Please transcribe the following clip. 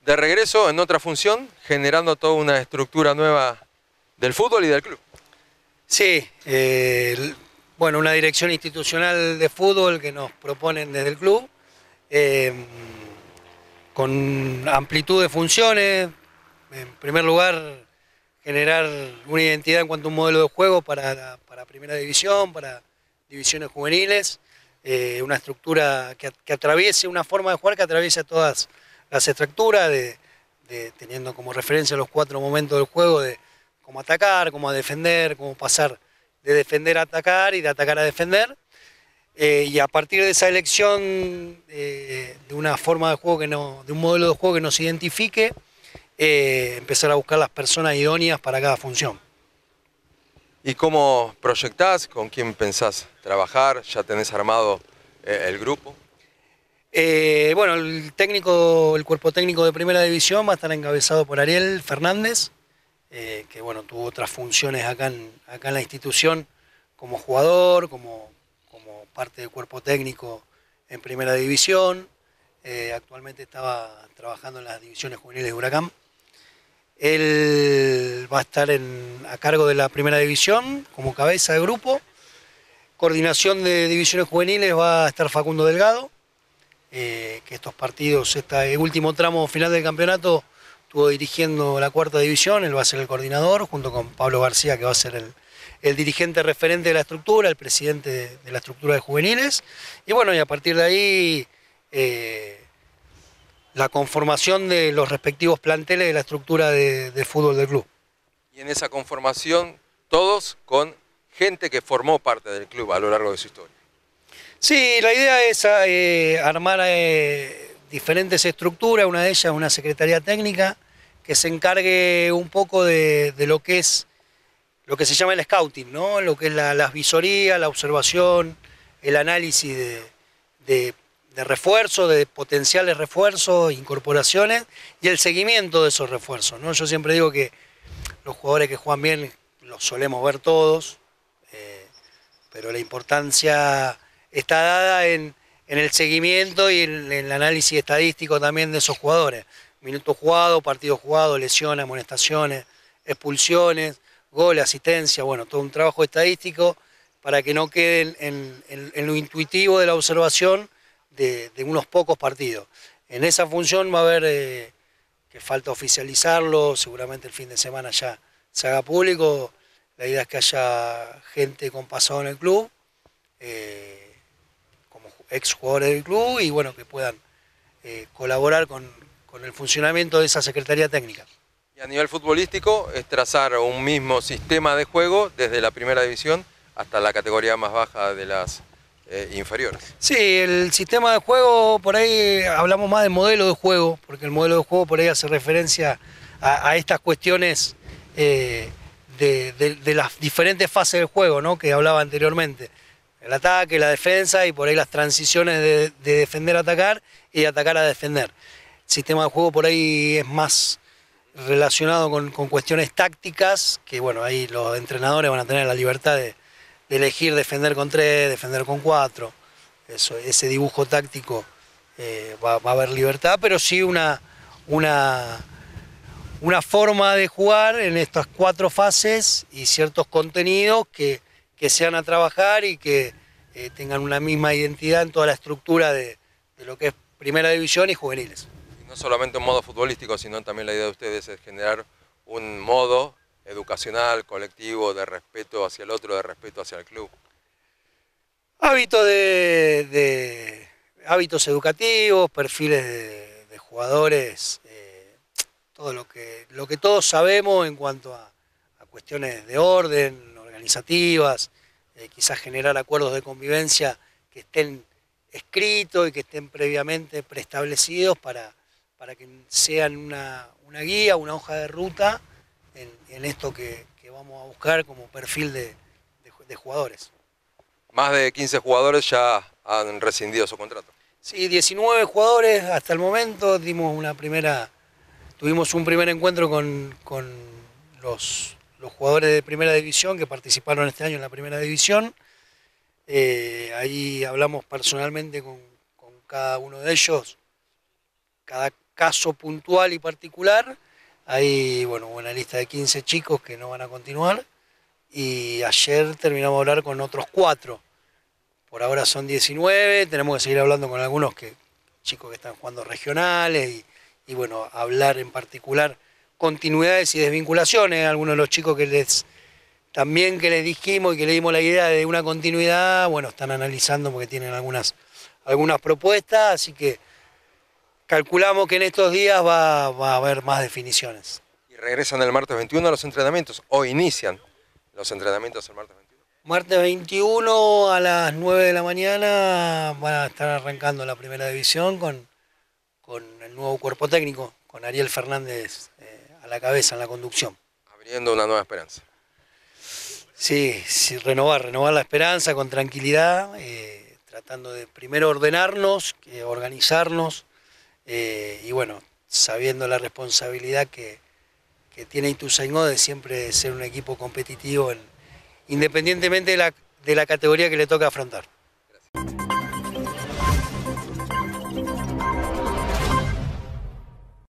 De regreso en otra función, generando toda una estructura nueva del fútbol y del club. Sí, eh, bueno, una dirección institucional de fútbol que nos proponen desde el club, em, con amplitud de funciones. En primer lugar, generar una identidad en cuanto a un modelo de juego para, para Primera División, para divisiones juveniles, eh, una estructura que, atraviese, una forma de jugar que atraviese todas las estructuras, de, teniendo como referencia los cuatro momentos del juego de cómo atacar, cómo defender, cómo pasar de defender a atacar y de atacar a defender. Eh, y a partir de esa elección eh, de una forma de juego que no, de un modelo de juego que nos identifique, empezar a buscar las personas idóneas para cada función. ¿Y cómo proyectás? ¿Con quién pensás trabajar? ¿Ya tenés armado eh, el grupo? Eh, bueno, el técnico, el cuerpo técnico de primera división va a estar encabezado por Ariel Fernández, eh, que bueno, tuvo otras funciones acá en, la institución como jugador, como, como parte del cuerpo técnico en primera división. actualmente estaba trabajando en las divisiones juveniles de Huracán. Él va a estar en a cargo de la primera división como cabeza de grupo. Coordinación de divisiones juveniles va a estar Facundo Delgado, eh, que estos partidos, este último tramo final del campeonato, estuvo dirigiendo la cuarta división, él va a ser el coordinador, junto con Pablo García, que va a ser el, dirigente referente de la estructura, el presidente de, la estructura de juveniles. Y bueno, y a partir de ahí... Eh, la conformación de los respectivos planteles de la estructura de fútbol del club y en esa conformación todos con gente que formó parte del club a lo largo de su historia. Sí, la idea es eh, armar eh, diferentes estructuras, una de ellas una secretaría técnica que se encargue un poco de, lo que es lo que se llama el scouting, ¿no? lo que es la, visoría, la observación, el análisis de, de, refuerzos, de potenciales refuerzos, incorporaciones y el seguimiento de esos refuerzos. ¿no? Yo siempre digo que los jugadores que juegan bien los solemos ver todos, eh, pero la importancia está dada en, el seguimiento y en, el análisis estadístico también de esos jugadores. Minutos jugados, partidos jugados, lesiones, amonestaciones, expulsiones, goles, asistencia, bueno, todo un trabajo estadístico para que no queden en, lo intuitivo de la observación de, unos pocos partidos. En esa función va a haber... Eh, que falta oficializarlo, seguramente el fin de semana ya se haga público. La idea es que haya gente con pasado en el club, eh, como ex jugadores del club, y bueno, que puedan eh, colaborar con, con el funcionamiento de esa Secretaría Técnica. Y a nivel futbolístico es trazar un mismo sistema de juego desde la primera división hasta la categoría más baja de las eh, inferiores. Sí, el sistema de juego, por ahí hablamos más del modelo de juego, porque el modelo de juego por ahí hace referencia a, estas cuestiones eh, de, las diferentes fases del juego, ¿no? Que hablaba anteriormente. El ataque, la defensa y por ahí las transiciones de, defender a atacar y atacar a defender. El sistema de juego por ahí es más relacionado con cuestiones tácticas, que bueno, ahí los entrenadores van a tener la libertad de, de elegir defender con tres, defender con cuatro. Eso, ese dibujo táctico eh, va, a haber libertad, pero sí una, una, una, forma de jugar en estas cuatro fases y ciertos contenidos que, sean a trabajar y que eh, tengan una misma identidad en toda la estructura de, de lo que es primera división y juveniles. no solamente un modo futbolístico, sino también la idea de ustedes es generar un modo educacional, colectivo, de respeto hacia el otro, de respeto hacia el club. Hábitos de, hábitos educativos, perfiles de, jugadores, eh, todo lo que, lo que todos sabemos en cuanto a, cuestiones de orden, organizativas, eh, quizás generar acuerdos de convivencia que estén escritos y que estén previamente preestablecidos para, que sean una, una guía, una hoja de ruta en, esto que, vamos a buscar como perfil de, jugadores. Más de 15 jugadores ya han rescindido su contrato. Sí, 19 jugadores hasta el momento. Dimos una primera, tuvimos un primer encuentro con, los, jugadores de primera división que participaron este año en la primera división. Eh, ahí hablamos personalmente con, cada uno de ellos, cada caso puntual y particular. Hay bueno, una lista de 15 chicos que no van a continuar y ayer terminamos de hablar con otros cuatro. Por ahora son 19, tenemos que seguir hablando con algunos que chicos que están jugando regionales y, y bueno, hablar en particular continuidades y desvinculaciones. Algunos de los chicos que les también que les dijimos y que le dimos la idea de una continuidad, bueno, están analizando porque tienen algunas, algunas propuestas, así que calculamos que en estos días va, a haber más definiciones. Y regresan el martes 21 a los entrenamientos, o inician los entrenamientos el martes 21. Martes 21 a las 9 de la mañana van a estar arrancando la primera división con, con el nuevo cuerpo técnico, con Ariel Fernández eh, a la cabeza en la conducción. Abriendo una nueva esperanza. Sí, sí renovar, renovar la esperanza con tranquilidad, eh, tratando de primero ordenarnos, organizarnos, eh, y bueno, sabiendo la responsabilidad que, que tiene Ituzaingó de siempre ser un equipo competitivo, independientemente de la, de la categoría que le toca afrontar.